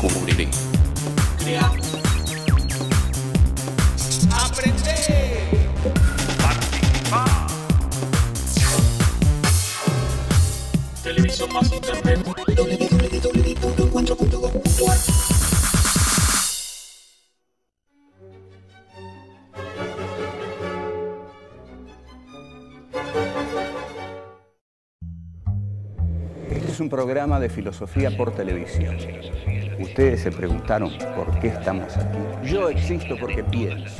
Community. Crear. Aprende Participar. Televisión más internet. Este es un programa de filosofía por televisión. Ustedes se preguntaron por qué estamos aquí. Yo existo porque pienso.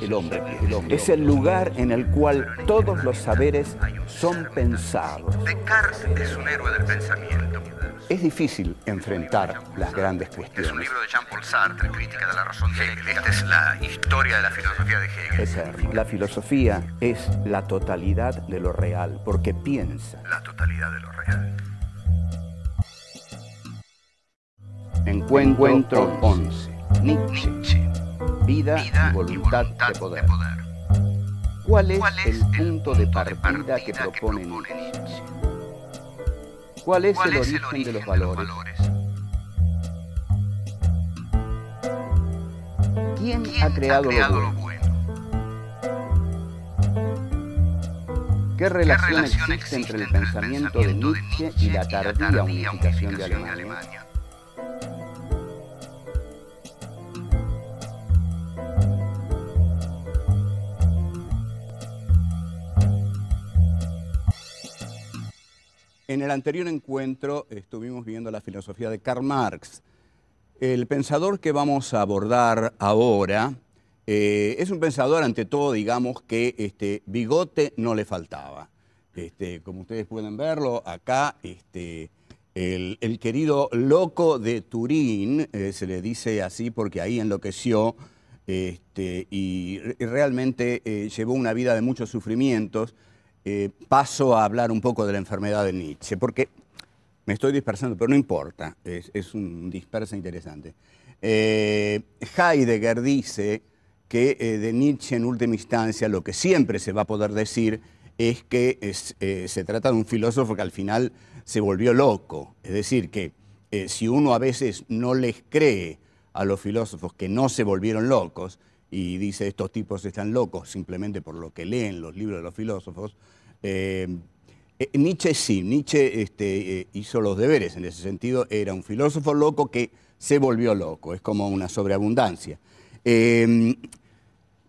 El hombre, el hombre. Es el lugar en el cual todos los saberes son pensados. Descartes es un héroe del pensamiento. Es difícil enfrentar las grandes cuestiones. Es un libro de Jean-Paul Sartre, Crítica de la Razón Hegel. Esta es la historia de la filosofía de Hegel. La filosofía es la totalidad de lo real, porque piensa. La totalidad de lo real. Encuentro, Encuentro 11. Nietzsche. Vida, y, voluntad de, poder. ¿Cuál, es el punto, de, partida, que, propone Nietzsche? ¿Cuál es, el, origen de los valores? ¿Quién, ha creado, lo, bueno? ¿Qué relación, existe, entre el pensamiento, de Nietzsche, y, la tardía, unificación, De Alemania? En el anterior encuentro estuvimos viendo la filosofía de Karl Marx. El pensador que vamos a abordar ahora eh, es un pensador, ante todo, digamos, que este, bigote no le faltaba. Este, como ustedes pueden verlo, acá este, el, querido loco de Turín, eh, se le dice así porque ahí enloqueció este, y, realmente eh, llevó una vida de muchos sufrimientos. Eh, paso a hablar un poco de la enfermedad de Nietzsche, porque me estoy dispersando, pero no importa, es, un disperso interesante. Eh, Heidegger dice que eh, de Nietzsche en última instancia lo que siempre se va a poder decir es que se trata de un filósofo que al final se volvió loco, es decir, que si uno a veces no les cree a los filósofos que no se volvieron locos, y dice estos tipos están locos simplemente por lo que leen los libros de los filósofos. Eh, eh, Nietzsche sí, Nietzsche este, eh, hizo los deberes en ese sentido, era un filósofo loco que se volvió loco, es como una sobreabundancia.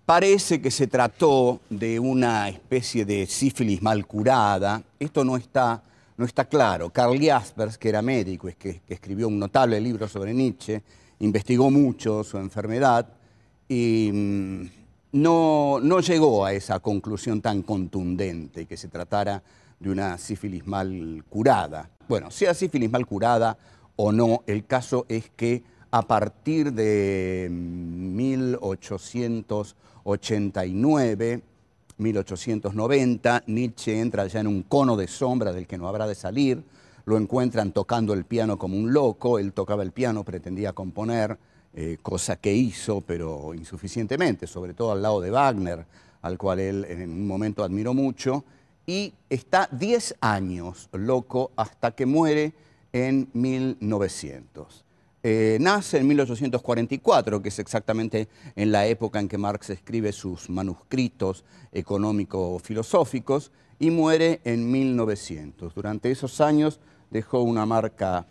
parece que se trató de una especie de sífilis mal curada, esto no está, no está claro. Carl Jaspers, que era médico, y que escribió un notable libro sobre Nietzsche, investigó mucho su enfermedad, y mm, no, llegó a esa conclusión tan contundente que se tratara de una sífilis mal curada. Bueno, sea sífilis mal curada o no, el caso es que a partir de 1889, mm, 1890, Nietzsche entra ya en un cono de sombra del que no habrá de salir, lo encuentran tocando el piano como un loco, él tocaba el piano, pretendía componer, eh, cosa que hizo, pero insuficientemente, sobre todo al lado de Wagner, al cual él en un momento admiró mucho, y está 10 años loco hasta que muere en 1900. Eh, nace en 1844, que es exactamente en la época en que Marx escribe sus manuscritos económico-filosóficos, y muere en 1900. Durante esos años dejó una marca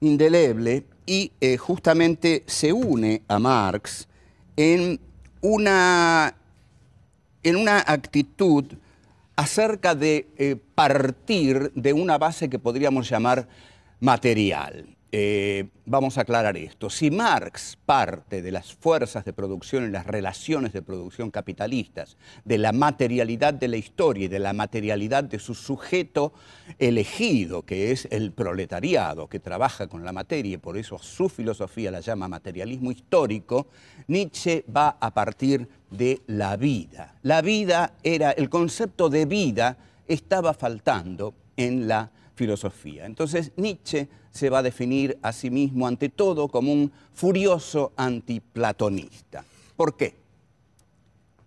indeleble y eh, justamente se une a Marx en una, en una actitud acerca de eh, partir de una base que podríamos llamar material. Eh, vamos a aclarar esto. Si Marx parte de las fuerzas de producción y las relaciones de producción capitalistas, de la materialidad de la historia y de la materialidad de su sujeto elegido, que es el proletariado, que trabaja con la materia y por eso su filosofía la llama materialismo histórico, Nietzsche va a partir de la vida. La vida era, el concepto de vida estaba faltando en la filosofía. Entonces Nietzsche se va a definir a sí mismo ante todo como un furioso antiplatonista. ¿Por qué?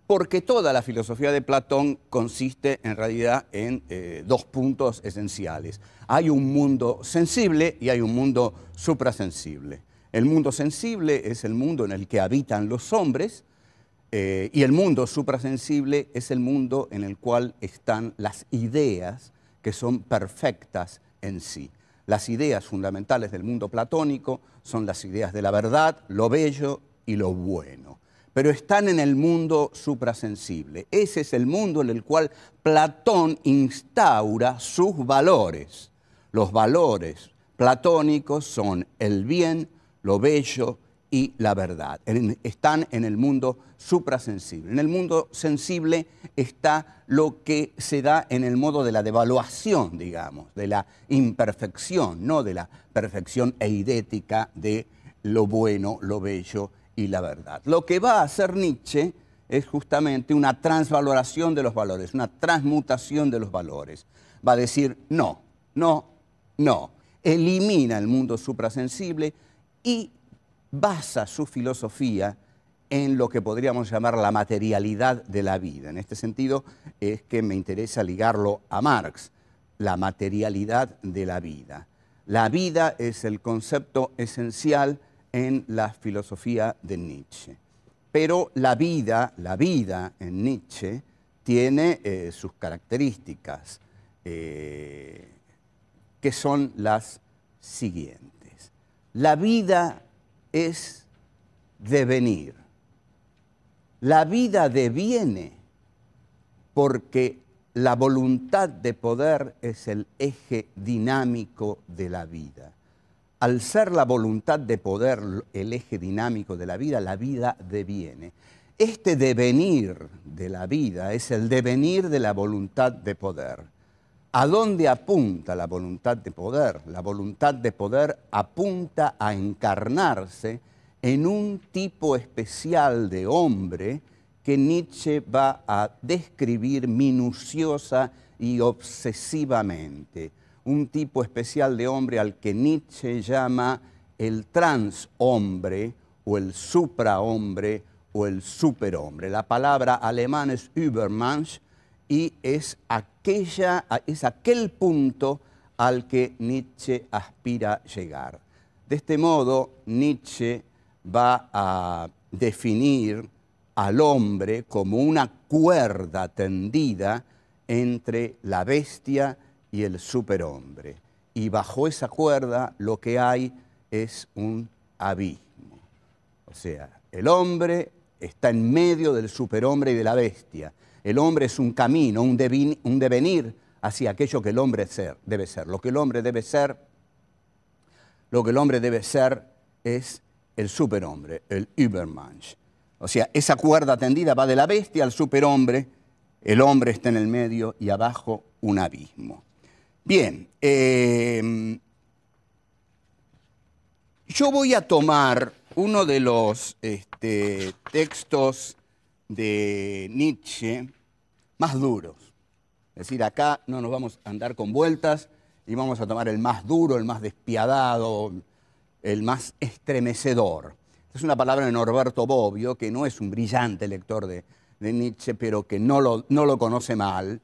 Porque toda la filosofía de Platón consiste en realidad en eh, dos puntos esenciales. Hay un mundo sensible y hay un mundo suprasensible. El mundo sensible es el mundo en el que habitan los hombres, eh, y el mundo suprasensible es el mundo en el cual están las ideas que son perfectas en sí. Las ideas fundamentales del mundo platónico son las ideas de la verdad, lo bello y lo bueno. Pero están en el mundo suprasensible. Ese es el mundo en el cual Platón instaura sus valores. Los valores platónicos son el bien, lo bello y la verdad. están en el mundo suprasensible. En el mundo sensible está lo que se da en el modo de la devaluación, digamos, de la imperfección, no de la perfección eidética de lo bueno, lo bello y la verdad. Lo que va a hacer Nietzsche es justamente una transvaloración de los valores, una transmutación de los valores. Va a decir no, no, no. Elimina el mundo suprasensible y basa su filosofía en lo que podríamos llamar la materialidad de la vida. En este sentido es que me interesa ligarlo a Marx, la materialidad de la vida. La vida es el concepto esencial en la filosofía de Nietzsche. Pero la vida, la vida en Nietzsche tiene eh, sus características, eh, que son las siguientes. La vida es devenir. La vida deviene porque la voluntad de poder es el eje dinámico de la vida. Al ser la voluntad de poder el eje dinámico de la vida, la vida deviene. Este devenir de la vida es el devenir de la voluntad de poder. ¿A dónde apunta la voluntad de poder? La voluntad de poder apunta a encarnarse en un tipo especial de hombre que Nietzsche va a describir minuciosa y obsesivamente. Un tipo especial de hombre al que Nietzsche llama el transhombre o el suprahombre o el superhombre. La palabra alemana es Übermensch, y es, aquella, aquel punto al que Nietzsche aspira llegar. De este modo, Nietzsche va a definir al hombre como una cuerda tendida entre la bestia y el superhombre. Y bajo esa cuerda lo que hay es un abismo. O sea, el hombre está en medio del superhombre y de la bestia. El hombre es un camino, un, devenir hacia aquello que el hombre ser, debe ser. Lo que el hombre debe ser, lo que el hombre debe ser es el superhombre, el Übermensch. O sea, esa cuerda tendida va de la bestia al superhombre, el hombre está en el medio y abajo un abismo. Bien, em, yo voy a tomar uno de los este, textos de Nietzsche más duros. Es decir, acá no nos vamos a andar con vueltas y vamos a tomar el más duro, el más despiadado, el más estremecedor. Es una palabra de Norberto Bobbio, que no es un brillante lector de, Nietzsche, pero que no lo conoce mal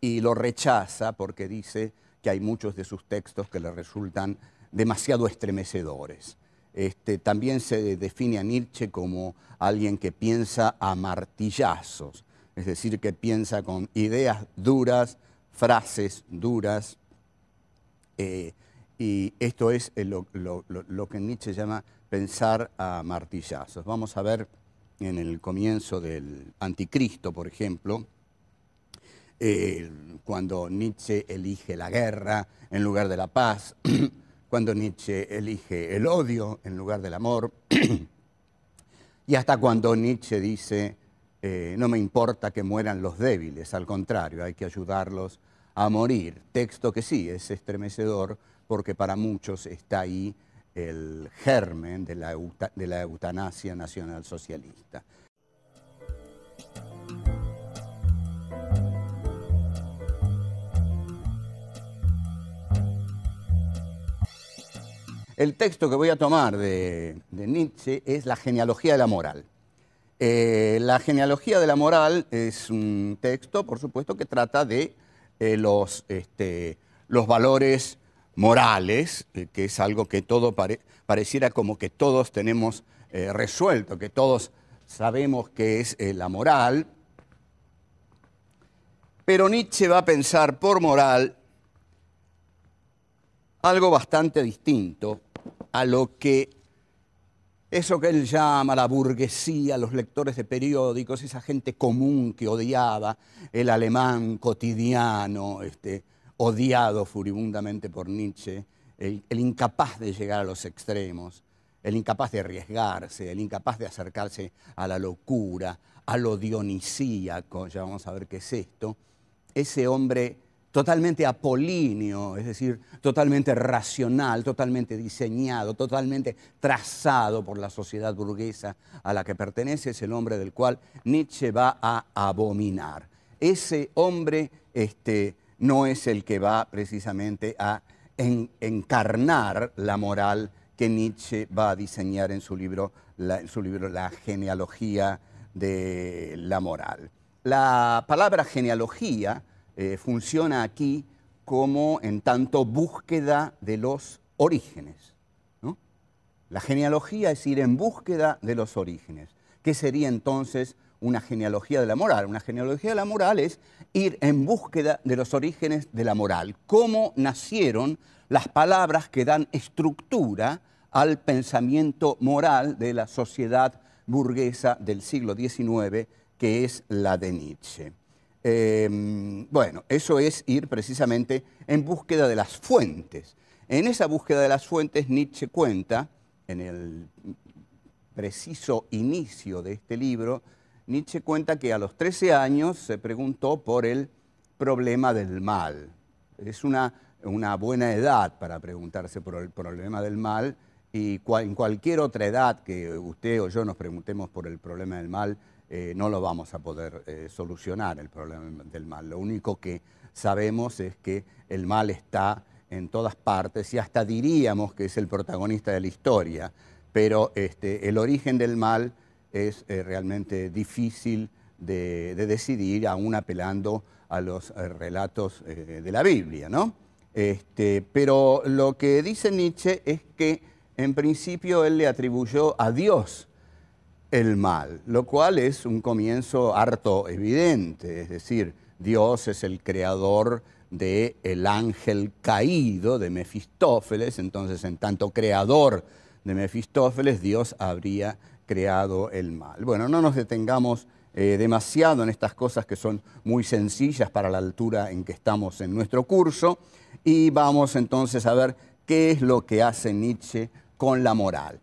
y lo rechaza porque dice que hay muchos de sus textos que le resultan demasiado estremecedores. Este, también se define a Nietzsche como alguien que piensa a martillazos, es decir, que piensa con ideas duras, frases duras, eh, y esto es eh, lo, que Nietzsche llama pensar a martillazos. Vamos a ver en el comienzo del Anticristo, por ejemplo, eh, cuando Nietzsche elige la guerra en lugar de la paz, cuando Nietzsche elige el odio en lugar del amor, y hasta cuando Nietzsche dice, eh, no me importa que mueran los débiles, al contrario, hay que ayudarlos a morir. Texto que sí es estremecedor porque para muchos está ahí el germen de la, de la eutanasia nacionalsocialista. El texto que voy a tomar de, Nietzsche es La genealogía de la moral. Eh, la genealogía de la moral es un texto, por supuesto, que trata de eh, este, los, valores morales, eh, que es algo que todo pareciera como que todos tenemos resuelto, que todos sabemos que es la moral. Pero Nietzsche va a pensar por moral algo bastante distinto a lo que eso que él llama la burguesía, los lectores de periódicos, esa gente común que odiaba el alemán cotidiano, este, odiado furibundamente por Nietzsche, el, el, incapaz de llegar a los extremos, el incapaz de arriesgarse, el incapaz de acercarse a la locura, a lo dionisíaco, ya vamos a ver qué es esto, ese hombre totalmente apolíneo, es decir, totalmente racional, totalmente diseñado, totalmente trazado por la sociedad burguesa a la que pertenece, es el hombre del cual Nietzsche va a abominar. Ese hombre este, no es el que va precisamente a encarnar la moral que Nietzsche va a diseñar en su libro en su libro, la genealogía de la moral. La palabra genealogía eh, funciona aquí como en tanto búsqueda de los orígenes. La genealogía es ir en búsqueda de los orígenes. ¿Qué sería entonces una genealogía de la moral? Una genealogía de la moral es ir en búsqueda de los orígenes de la moral. ¿Cómo nacieron las palabras que dan estructura al pensamiento moral de la sociedad burguesa del siglo XIX, que es la de Nietzsche? Em, bueno, eso es ir precisamente en búsqueda de las fuentes. En esa búsqueda de las fuentes, Nietzsche cuenta, en el preciso inicio de este libro, Nietzsche cuenta que a los 13 años se preguntó por el problema del mal. Es una, buena edad para preguntarse por el problema del mal y en cualquier otra edad que usted o yo nos preguntemos por el problema del mal, eh, no lo vamos a poder eh, solucionar el problema del mal. Lo único que sabemos es que el mal está en todas partes y hasta diríamos que es el protagonista de la historia, pero este, el origen del mal es eh, realmente difícil de, decidir, aún apelando a los relatos de la Biblia, este, pero lo que dice Nietzsche es que en principio él le atribuyó a Dios el mal, lo cual es un comienzo harto evidente, es decir, Dios es el creador del el ángel caído de Mefistófeles, entonces en tanto creador de Mefistófeles, Dios habría creado el mal. Bueno, no nos detengamos eh, demasiado en estas cosas que son muy sencillas para la altura en que estamos en nuestro curso y vamos entonces a ver qué es lo que hace Nietzsche con la moral.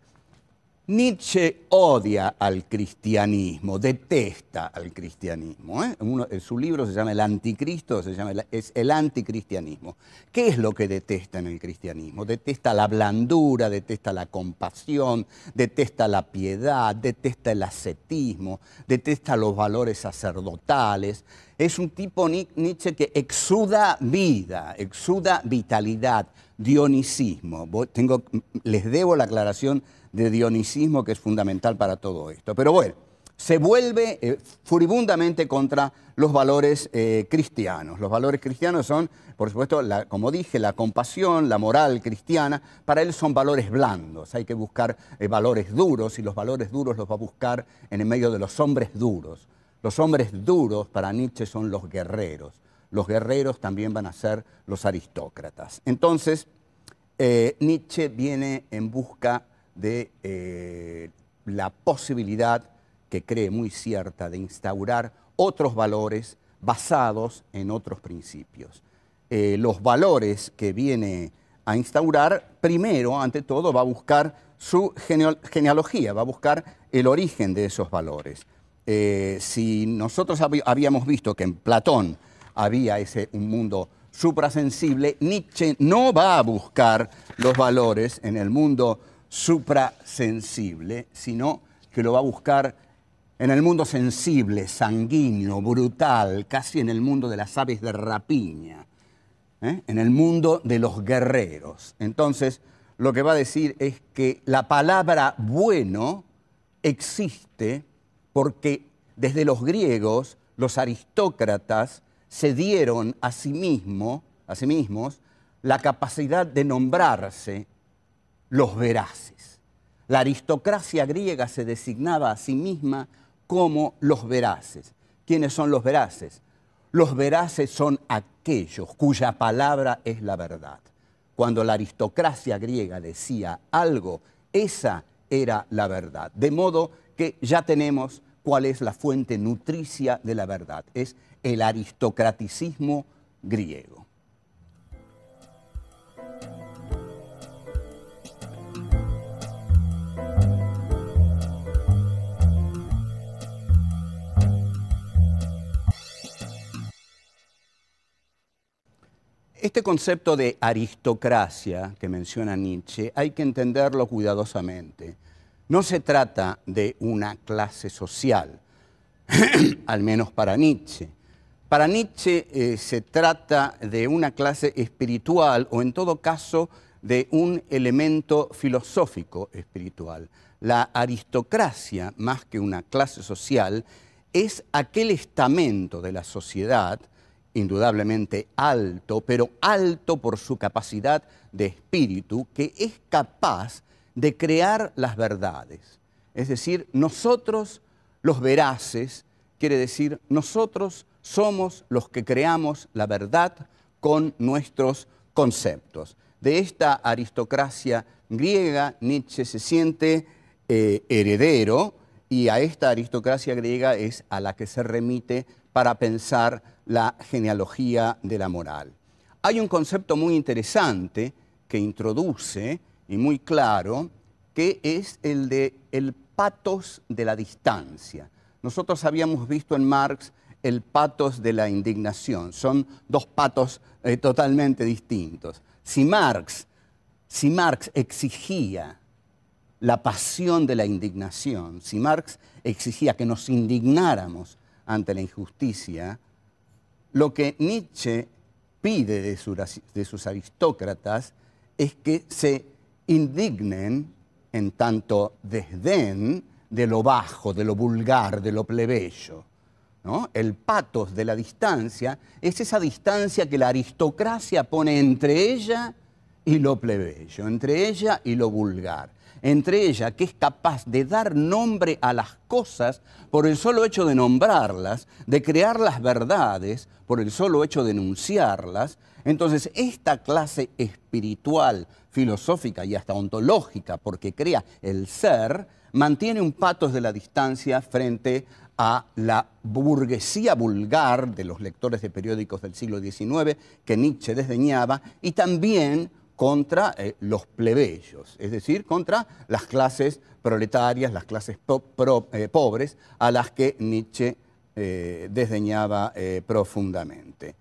Nietzsche odia al cristianismo, detesta al cristianismo. En ¿eh? Eh, su libro se llama El Anticristo, se llama es el anticristianismo. ¿Qué es lo que detesta en el cristianismo? Detesta la blandura, detesta la compasión, detesta la piedad, detesta el ascetismo, detesta los valores sacerdotales. Es un tipo Nietzsche que exuda vida, exuda vitalidad, dionisismo. les debo la aclaración de dionisismo que es fundamental para todo esto. Pero bueno, se vuelve eh, furibundamente contra los valores eh, cristianos. Los valores cristianos son, por supuesto, como dije, la compasión, la moral cristiana. Para él son valores blandos. Hay que buscar eh, valores duros y los valores duros los va a buscar en el medio de los hombres duros. Los hombres duros para Nietzsche son los guerreros. Los guerreros también van a ser los aristócratas. Entonces, Nietzsche viene en busca de eh, la posibilidad que cree muy cierta de instaurar otros valores basados en otros principios. Eh, los valores que viene a instaurar, primero, ante todo, va a buscar su genealogía, va a buscar el origen de esos valores. Eh, si nosotros habíamos visto que en Platón había ese, un mundo suprasensible, Nietzsche no va a buscar los valores en el mundo suprasensible, sino que lo va a buscar en el mundo sensible, sanguíneo, brutal, casi en el mundo de las aves de rapiña, ¿eh? en el mundo de los guerreros. Entonces, lo que va a decir es que la palabra bueno existe porque desde los griegos, los aristócratas se dieron a sí, mismo, a sí mismos la capacidad de nombrarse los veraces. La aristocracia griega se designaba a sí misma como los veraces. ¿Quiénes son los veraces? Los veraces son aquellos cuya palabra es la verdad. Cuando la aristocracia griega decía algo, esa era la verdad. De modo que ya tenemos cuál es la fuente nutricia de la verdad. Es el aristocraticismo griego. Este concepto de aristocracia que menciona Nietzsche hay que entenderlo cuidadosamente. No se trata de una clase social, al menos para Nietzsche. Para Nietzsche eh, se trata de una clase espiritual o en todo caso de un elemento filosófico espiritual. La aristocracia, más que una clase social, es aquel estamento de la sociedad indudablemente alto, pero alto por su capacidad de espíritu, que es capaz de crear las verdades. Es decir, nosotros los veraces, quiere decir, nosotros somos los que creamos la verdad con nuestros conceptos. De esta aristocracia griega, Nietzsche se siente eh, heredero y a esta aristocracia griega es a la que se remite para pensar la genealogía de la moral. Hay un concepto muy interesante que introduce y muy claro, que es el de el patos de la distancia. Nosotros habíamos visto en Marx el patos de la indignación. Son dos patos eh, totalmente distintos. Si Marx, si Marx exigía la pasión de la indignación, si Marx exigía que nos indignáramos ante la injusticia, lo que Nietzsche pide de, sus aristócratas es que se indignen en tanto desdén de lo bajo, de lo vulgar, de lo plebeyo. El patos de la distancia es esa distancia que la aristocracia pone entre ella y lo plebeyo, entre ella y lo vulgar entre ella que es capaz de dar nombre a las cosas por el solo hecho de nombrarlas, de crear las verdades, por el solo hecho de enunciarlas. Entonces, esta clase espiritual, filosófica y hasta ontológica, porque crea el ser, mantiene un patos de la distancia frente a la burguesía vulgar de los lectores de periódicos del siglo XIX que Nietzsche desdeñaba y también contra eh, los plebeyos, es decir, contra las clases proletarias, las clases eh, pobres, a las que Nietzsche eh, desdeñaba profundamente.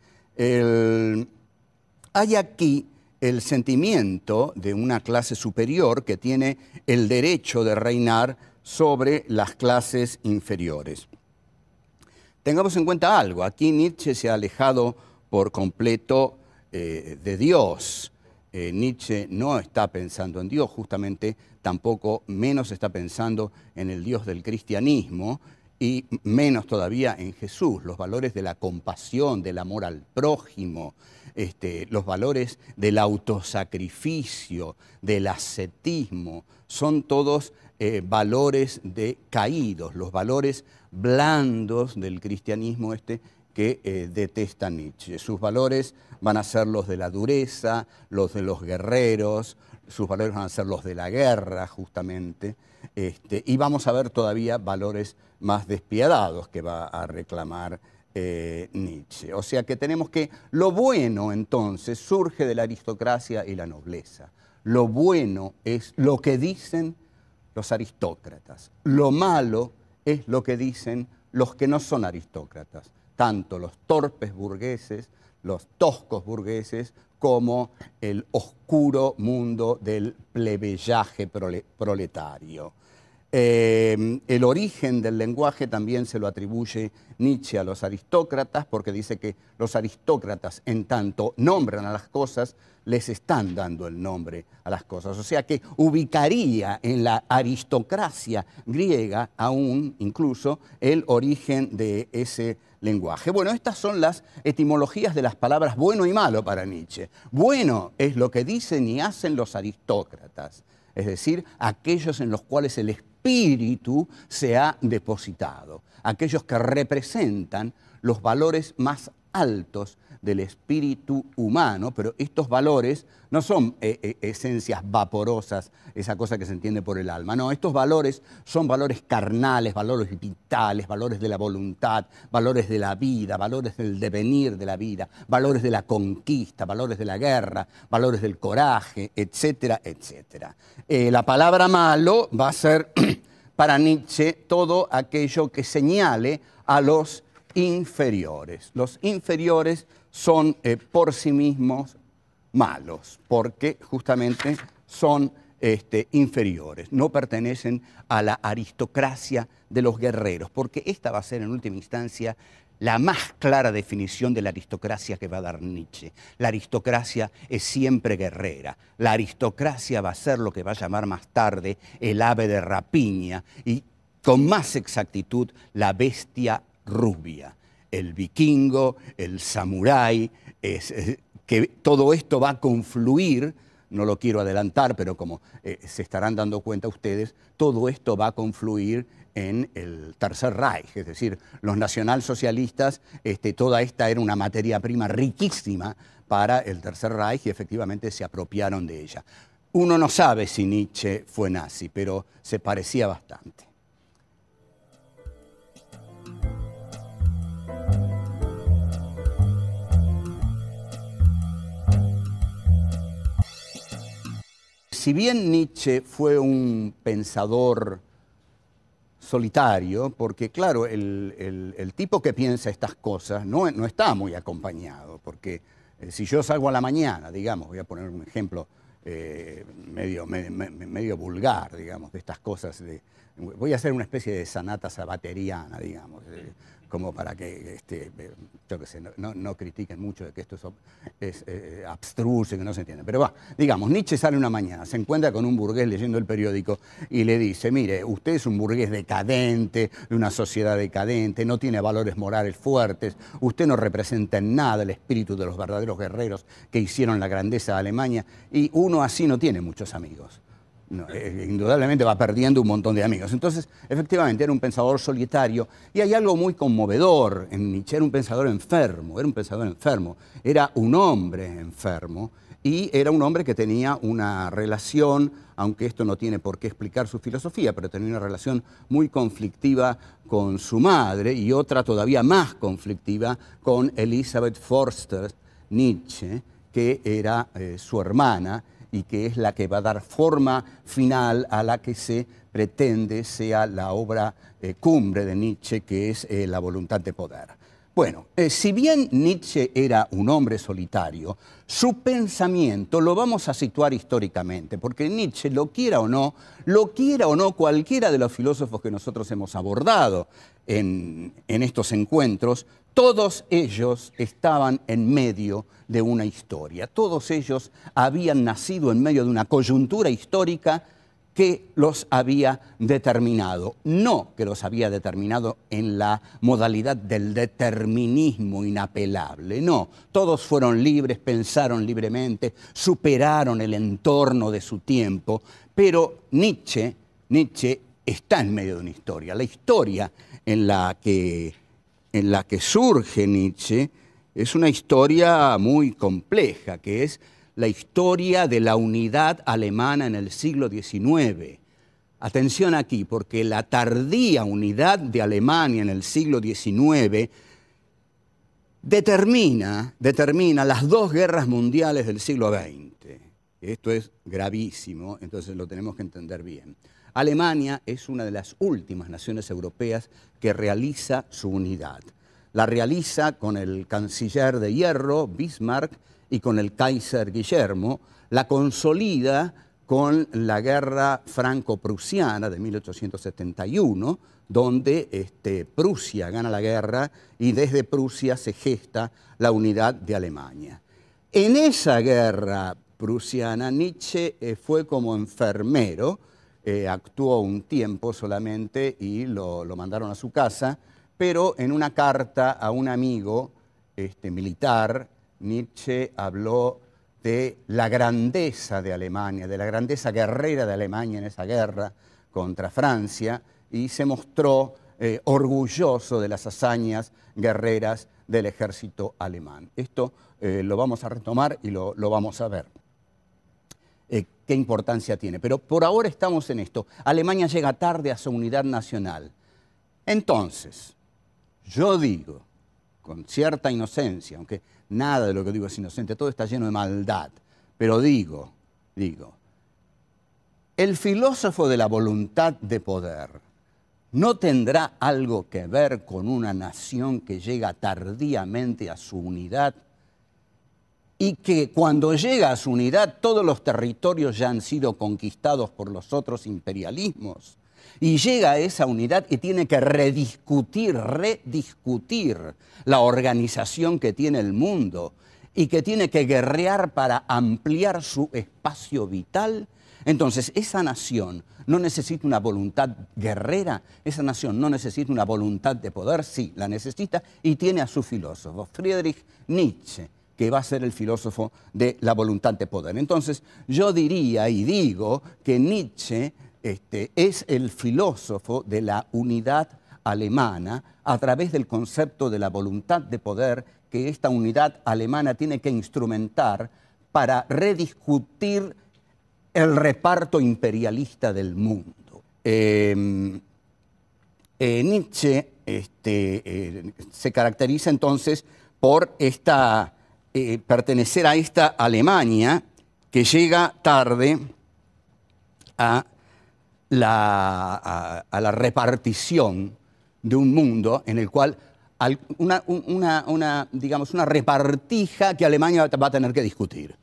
hay aquí el sentimiento de una clase superior que tiene el derecho de reinar sobre las clases inferiores. Tengamos en cuenta algo, aquí Nietzsche se ha alejado por completo de Dios, eh, Nietzsche no está pensando en Dios, justamente tampoco menos está pensando en el Dios del cristianismo y menos todavía en Jesús, los valores de la compasión, del amor al prójimo, este, los valores del autosacrificio, del ascetismo, son todos eh, valores de caídos, los valores blandos del cristianismo este que eh, detesta Nietzsche. Sus valores van a ser los de la dureza, los de los guerreros, sus valores van a ser los de la guerra, justamente, este, y vamos a ver todavía valores más despiadados que va a reclamar eh, Nietzsche. O sea que tenemos que lo bueno entonces surge de la aristocracia y la nobleza. Lo bueno es lo que dicen los aristócratas. Lo malo es lo que dicen los que no son aristócratas tanto los torpes burgueses, los toscos burgueses, como el oscuro mundo del plebeyaje proletario. Em, el origen del lenguaje también se lo atribuye Nietzsche a los aristócratas, porque dice que los aristócratas, en tanto nombran a las cosas, les están dando el nombre a las cosas. O sea que ubicaría en la aristocracia griega aún incluso el origen de ese lenguaje. Bueno, estas son las etimologías de las palabras bueno y malo para Nietzsche. Bueno es lo que dicen y hacen los aristócratas, es decir, aquellos en los cuales el espíritu espíritu se ha depositado, aquellos que representan los valores más altos del espíritu humano, pero estos valores no son eh, eh, esencias vaporosas, esa cosa que se entiende por el alma, no, estos valores son valores carnales, valores vitales, valores de la voluntad, valores de la vida, valores del devenir de la vida, valores de la conquista, valores de la guerra, valores del coraje, etcétera, etcétera. Eh, la palabra malo va a ser para Nietzsche todo aquello que señale a los inferiores. Los inferiores son eh, por sí mismos malos, porque justamente son este, inferiores, no pertenecen a la aristocracia de los guerreros, porque esta va a ser en última instancia la más clara definición de la aristocracia que va a dar Nietzsche. La aristocracia es siempre guerrera. La aristocracia va a ser lo que va a llamar más tarde el ave de rapiña y con más exactitud la bestia rubia. El vikingo, el samurái, que todo esto va a confluir no lo quiero adelantar, pero como eh, se estarán dando cuenta ustedes, todo esto va a confluir en el Tercer Reich, es decir, los nacionalsocialistas, este, toda esta era una materia prima riquísima para el Tercer Reich y efectivamente se apropiaron de ella. Uno no sabe si Nietzsche fue nazi, pero se parecía bastante. si bien Nietzsche fue un pensador solitario, porque claro, el, tipo que piensa estas cosas no, está muy acompañado, porque eh, si yo salgo a la mañana, digamos, voy a poner un ejemplo eh, medio, medio vulgar, digamos, de estas cosas, de, voy a hacer una especie de sanata sabateriana, digamos, eh, como para que, este, eh, yo no, critiquen mucho de que esto es, eh, eh, abstruso y que no se entiende. Pero va, digamos, Nietzsche sale una mañana, se encuentra con un burgués leyendo el periódico y le dice, mire, usted es un burgués decadente, de una sociedad decadente, no tiene valores morales fuertes, usted no representa en nada el espíritu de los verdaderos guerreros que hicieron la grandeza de Alemania y uno así no tiene muchos amigos. Eh, indudablemente va perdiendo un montón de amigos. Entonces, efectivamente, era un pensador solitario y hay algo muy conmovedor en Nietzsche, era un pensador enfermo, era un pensador enfermo, era un hombre enfermo y era un hombre que tenía una relación, aunque esto no tiene por qué explicar su filosofía, pero tenía una relación muy conflictiva con su madre y otra todavía más conflictiva con Elizabeth Forster Nietzsche, que era eh, su hermana y que es la que va a dar forma final a la que se pretende sea la obra eh, cumbre de Nietzsche, que es eh, La voluntad de poder. Bueno, eh, si bien Nietzsche era un hombre solitario, su pensamiento lo vamos a situar históricamente, porque Nietzsche, lo quiera o no, lo quiera o no cualquiera de los filósofos que nosotros hemos abordado en, en estos encuentros, todos ellos estaban en medio de una historia, todos ellos habían nacido en medio de una coyuntura histórica que los había determinado, no que los había determinado en la modalidad del determinismo inapelable, no, todos fueron libres, pensaron libremente, superaron el entorno de su tiempo, pero Nietzsche, Nietzsche está en medio de una historia, la historia en la que en la que surge Nietzsche es una historia muy compleja, que es la historia de la unidad alemana en el siglo XIX. Atención aquí, porque la tardía unidad de Alemania en el siglo XIX determina, determina las dos guerras mundiales del siglo XX. Esto es gravísimo, entonces lo tenemos que entender bien. Alemania es una de las últimas naciones europeas que realiza su unidad. La realiza con el canciller de hierro, Bismarck, y con el Kaiser Guillermo, la consolida con la guerra franco-prusiana de 1871, donde este, Prusia gana la guerra y desde Prusia se gesta la unidad de Alemania. En esa guerra prusiana, Nietzsche eh, fue como enfermero, eh, actuó un tiempo solamente y lo, mandaron a su casa, pero en una carta a un amigo este, militar, Nietzsche habló de la grandeza de Alemania, de la grandeza guerrera de Alemania en esa guerra contra Francia, y se mostró eh, orgulloso de las hazañas guerreras del ejército alemán. Esto eh, lo vamos a retomar y lo, lo vamos a ver qué importancia tiene. Pero por ahora estamos en esto. Alemania llega tarde a su unidad nacional. Entonces, yo digo, con cierta inocencia, aunque nada de lo que digo es inocente, todo está lleno de maldad, pero digo, digo, el filósofo de la voluntad de poder no tendrá algo que ver con una nación que llega tardíamente a su unidad y que cuando llega a su unidad todos los territorios ya han sido conquistados por los otros imperialismos. Y llega a esa unidad y tiene que rediscutir, rediscutir la organización que tiene el mundo y que tiene que guerrear para ampliar su espacio vital. Entonces, esa nación no necesita una voluntad guerrera, esa nación no necesita una voluntad de poder, sí, la necesita y tiene a su filósofo, Friedrich Nietzsche que va a ser el filósofo de la voluntad de poder. Entonces, yo diría y digo que Nietzsche este, es el filósofo de la unidad alemana a través del concepto de la voluntad de poder que esta unidad alemana tiene que instrumentar para rediscutir el reparto imperialista del mundo. Em, eh, Nietzsche este, eh, se caracteriza entonces por esta eh, pertenecer a esta Alemania que llega tarde a la, repartición de un mundo en el cual una, una, digamos, una repartija que Alemania va a tener que discutir.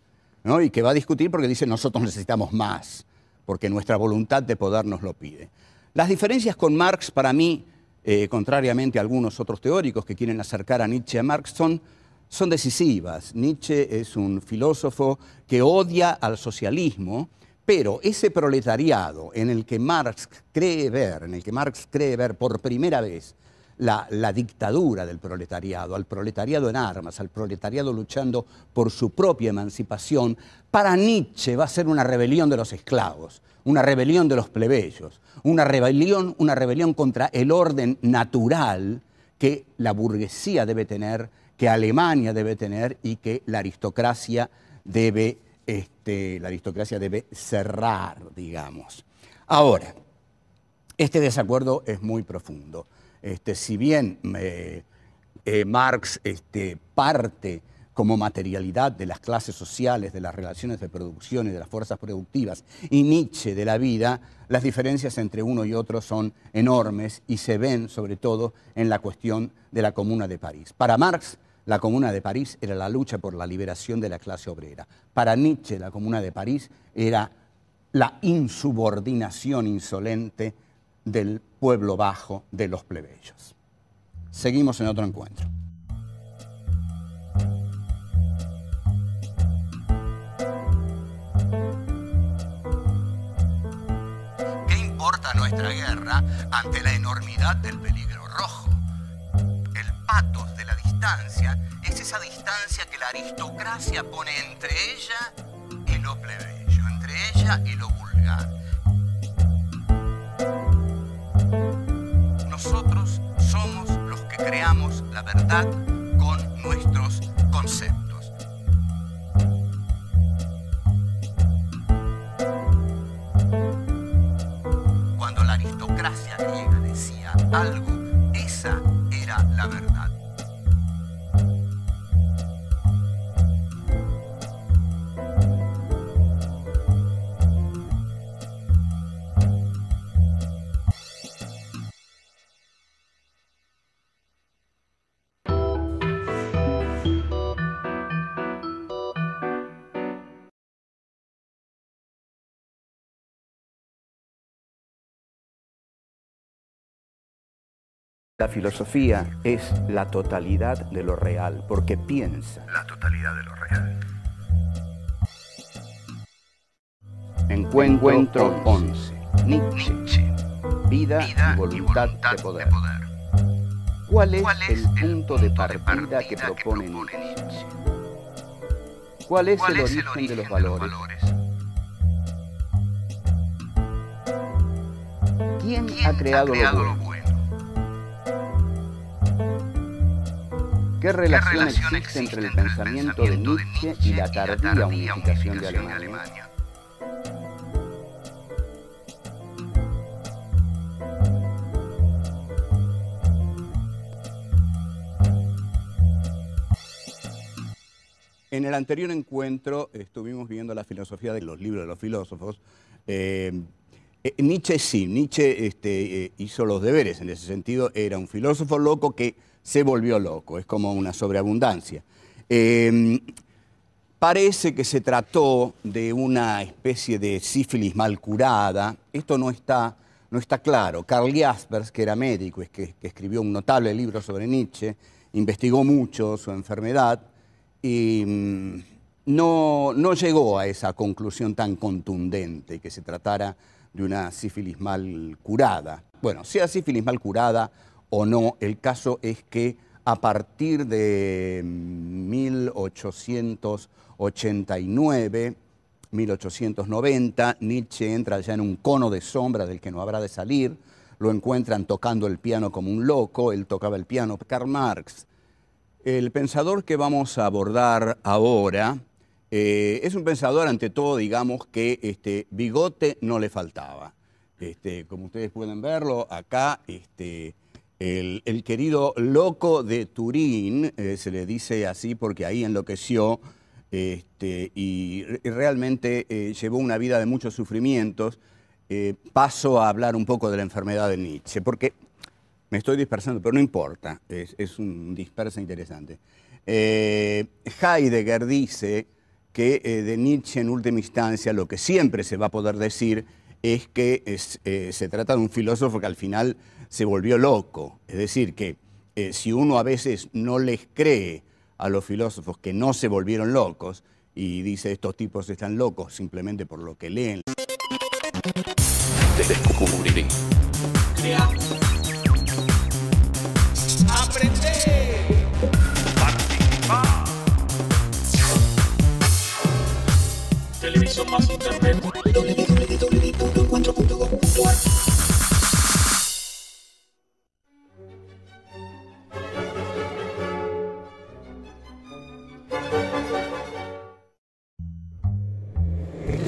Y que va a discutir porque dice nosotros necesitamos más, porque nuestra voluntad de poder nos lo pide. Las diferencias con Marx, para mí, eh, contrariamente a algunos otros teóricos que quieren acercar a Nietzsche a Marx, son son decisivas. Nietzsche es un filósofo que odia al socialismo, pero ese proletariado en el que Marx cree ver, en el que Marx cree ver por primera vez la, la, dictadura del proletariado, al proletariado en armas, al proletariado luchando por su propia emancipación, para Nietzsche va a ser una rebelión de los esclavos, una rebelión de los plebeyos, una rebelión, una rebelión contra el orden natural que la burguesía debe tener, que Alemania debe tener y que la aristocracia debe, este, la aristocracia debe cerrar, digamos. Ahora, este desacuerdo es muy profundo. Este, si bien eh, eh, Marx este, parte como materialidad de las clases sociales, de las relaciones de producción y de las fuerzas productivas, y Nietzsche de la vida, las diferencias entre uno y otro son enormes y se ven sobre todo en la cuestión de la Comuna de París. Para Marx, la Comuna de París era la lucha por la liberación de la clase obrera. Para Nietzsche, la Comuna de París era la insubordinación insolente del pueblo bajo de los plebeyos. Seguimos en otro encuentro. guerra ante la enormidad del peligro rojo. El patos de la distancia es esa distancia que la aristocracia pone entre ella y lo plebeyo, entre ella y lo vulgar. Nosotros somos los que creamos la verdad con nuestros conceptos. algo La filosofía es la totalidad de lo real, porque piensa la totalidad de lo real. Encuentro, 11. 11. Nietzsche. Vida, y, voluntad de, poder. ¿Cuál, es el punto de partida, que, propone Nietzsche? ¿Cuál es, el, origen de los valores? ¿Quién, ha creado, ha creado lo bueno? ¿Qué relación, existe, entre el pensamiento, de Nietzsche y la tardía, unificación, de Alemania? En el anterior encuentro estuvimos viendo la filosofía de los libros de los filósofos. Eh, eh, Nietzsche sí, Nietzsche este, eh, hizo los deberes en ese sentido, era un filósofo loco que se volvió loco, es como una sobreabundancia. Em, parece que se trató de una especie de sífilis mal curada, esto no está, no está claro. Carl Jaspers, que era médico y que, escribió un notable libro sobre Nietzsche, investigó mucho su enfermedad y em, no, no llegó a esa conclusión tan contundente que se tratara de una sífilis mal curada. Bueno, sea sífilis mal curada o no, el caso es que a partir de 1889, mm, 1890, Nietzsche entra ya en un cono de sombra del que no habrá de salir, lo encuentran tocando el piano como un loco, él tocaba el piano, Karl Marx. El pensador que vamos a abordar ahora eh, es un pensador, ante todo, digamos, que este, bigote no le faltaba. Este, como ustedes pueden verlo, acá este, el, querido loco de Turín, eh, se le dice así porque ahí enloqueció este, y, realmente eh, llevó una vida de muchos sufrimientos. Eh, paso a hablar un poco de la enfermedad de Nietzsche, porque me estoy dispersando, pero no importa, es, un disperso interesante. Heidegger dice que de Nietzsche en última instancia lo que siempre se va a poder decir es que eh, se trata de un filósofo que al final se volvió loco. Es decir, que eh, si uno a veces no les cree a los filósofos que no se volvieron locos y dice estos tipos están locos simplemente por lo que leen. Este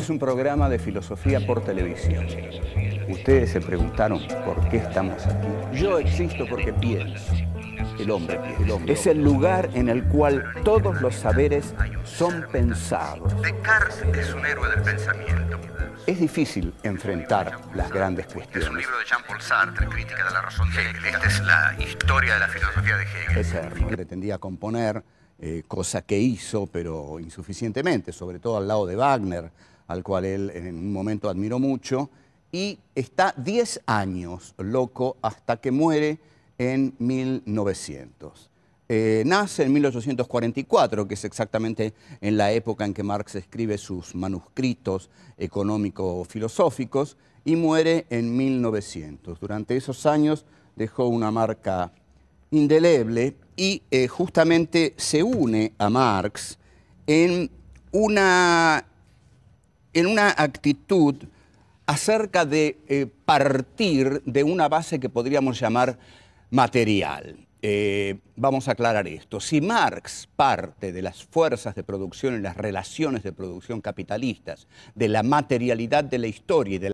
es un programa de filosofía por televisión. Ustedes se preguntaron por qué estamos aquí. Yo existo porque pienso el hombre. Es el lugar en el cual todos los saberes son pensados. Descartes es un héroe del pensamiento. Es difícil enfrentar las grandes cuestiones. Es un libro de Jean-Paul Sartre, Crítica de la Razón de Hegel. Esta es la historia de la filosofía de Hegel. Él Pretendía componer, eh, cosa que hizo, pero insuficientemente, sobre todo al lado de Wagner, al cual él en un momento admiró mucho, y está 10 años loco hasta que muere en 1900. Eh, nace en 1844, que es exactamente en la época en que Marx escribe sus manuscritos económico-filosóficos, y muere en 1900. Durante esos años dejó una marca indeleble y eh, justamente se une a Marx en una, en una actitud acerca de eh, partir de una base que podríamos llamar material. Eh, vamos a aclarar esto. Si Marx parte de las fuerzas de producción y las relaciones de producción capitalistas, de la materialidad de la historia y de la